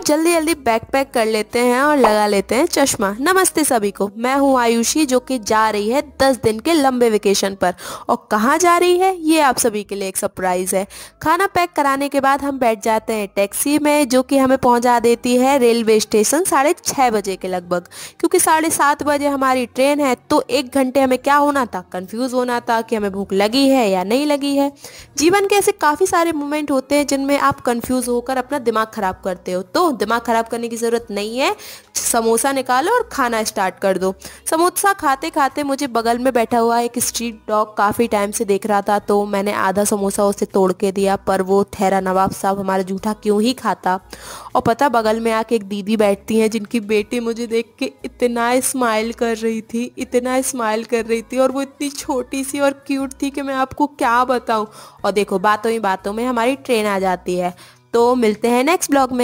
और जल्दी जल्दी बैक पैक कर लेते हैं और लगा लेते हैं चश्मा नमस्ते सभी को मैं हूँ आयुषी जो कि जा रही है दस दिन के लंबे वेकेशन पर और कहाँ जा रही है ये आप सभी के लिए एक सरप्राइज़ है खाना पैक कराने के बाद हम बैठ जाते हैं टैक्सी में जो कि हमें पहुँचा देती है रेलवे स्टेशन साढ़े छः बजे के लगभग क्योंकि साढ़े सात बजे हमारी ट्रेन है तो एक घंटे हमें क्या होना था कन्फ्यूज़ होना था कि हमें भूख लगी है या नहीं लगी है जीवन के ऐसे काफ़ी सारे मोमेंट होते हैं जिनमें आप कन्फ्यूज़ होकर अपना दिमाग ख़राब करते हो तो दिमाग ख़राब करने की ज़रूरत नहीं है समोसा निकालो और खाना स्टार्ट कर दो समोसा खाते खाते मुझे बगल में बैठा हुआ एक स्ट्रीट डॉग काफ़ी टाइम से देख रहा था तो मैंने आधा समोसा उसे तोड़ के दिया पर वो ठहरा नवाब साहब हमारा जूठा क्यों ही खाता और पता बगल में आके एक दीदी बैठती हैं जिनकी बेटी मुझे देख के इतना स्माइल कर रही थी इतना स्माइल कर रही थी और वो इतनी छोटी सी और क्यूट थी कि मैं आपको क्या बताऊँ और देखो बातों ही बातों में हमारी ट्रेन आ जाती है तो मिलते हैं नेक्स्ट ब्लॉग में